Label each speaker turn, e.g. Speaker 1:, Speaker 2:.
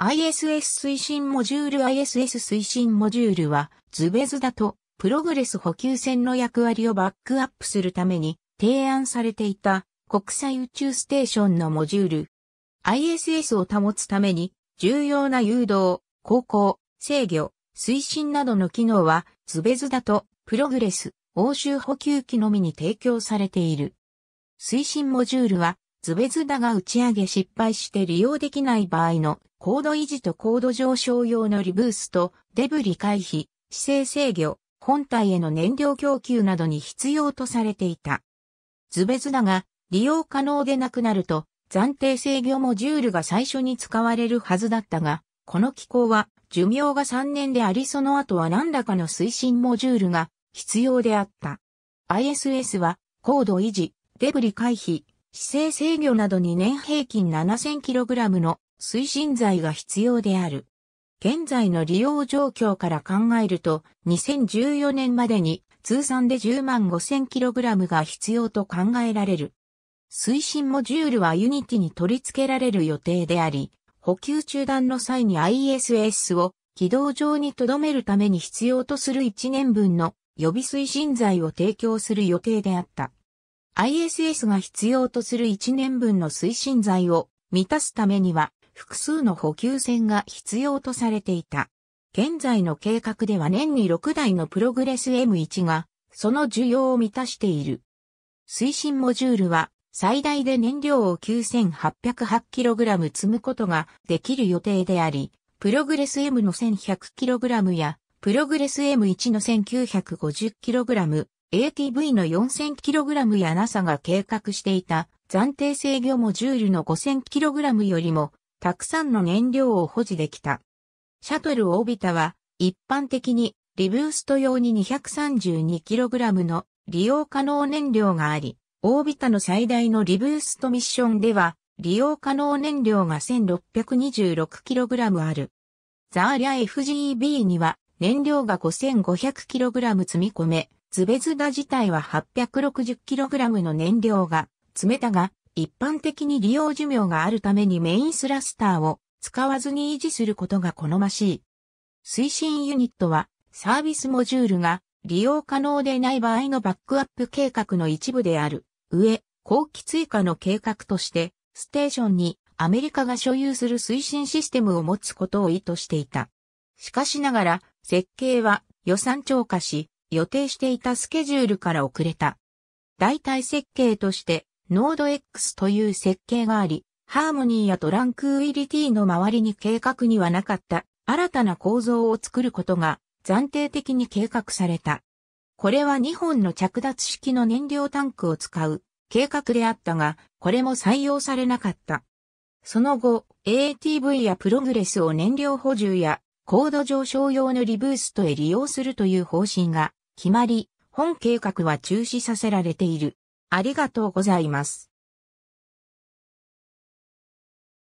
Speaker 1: ISS 推進モジュール ISS 推進モジュールは、ズベズダとプログレス補給船の役割をバックアップするために提案されていた国際宇宙ステーションのモジュール。ISS を保つために重要な誘導、航行、制御、推進などの機能はズベズダとプログレス、欧州補給機のみに提供されている。推進モジュールはズベズダが打ち上げ失敗して利用できない場合の高度維持と高度上昇用のリブースとデブリ回避、姿勢制御、本体への燃料供給などに必要とされていた。ズベズダが利用可能でなくなると暫定制御モジュールが最初に使われるはずだったが、この機構は寿命が3年でありその後は何らかの推進モジュールが必要であった。ISS は高度維持、デブリ回避、姿勢制御などに年平均 7000kg の推進剤が必要である。現在の利用状況から考えると、2014年までに通算で10万 5000kg が必要と考えられる。推進モジュールはユニティに取り付けられる予定であり、補給中断の際に ISS を軌道上に留めるために必要とする1年分の予備推進剤を提供する予定であった。ISS が必要とする1年分の推進剤を満たすためには複数の補給船が必要とされていた。現在の計画では年に6台のプログレス M1 がその需要を満たしている。推進モジュールは最大で燃料を 9808kg 積むことができる予定であり、プログレス M の 1100kg やプログレス M1 の 1950kg、ATV の 4000kg や NASA が計画していた暫定制御モジュールの 5000kg よりもたくさんの燃料を保持できた。シャトルオービタは一般的にリブースト用に 232kg の利用可能燃料があり、オービタの最大のリブーストミッションでは利用可能燃料が 1626kg ある。ザーリャ FGB には燃料が 5500kg 積み込め、ズベズダ自体は 860kg の燃料が詰めたが、一般的に利用寿命があるためにメインスラスターを使わずに維持することが好ましい。推進ユニットはサービスモジュールが利用可能でない場合のバックアップ計画の一部である上、後期追加の計画としてステーションにアメリカが所有する推進システムを持つことを意図していた。しかしながら設計は予算超過し、予定していたスケジュールから遅れた。代替設計として、ノード X という設計があり、ハーモニーやトランクウィリティの周りに計画にはなかった新たな構造を作ることが暫定的に計画された。これは2本の着脱式の燃料タンクを使う計画であったが、これも採用されなかった。その後、ATV やプログレスを燃料補充や高度上昇用のリブーストへ利用するという方針が決まり、本計画は中止させられている。ありがとうございます。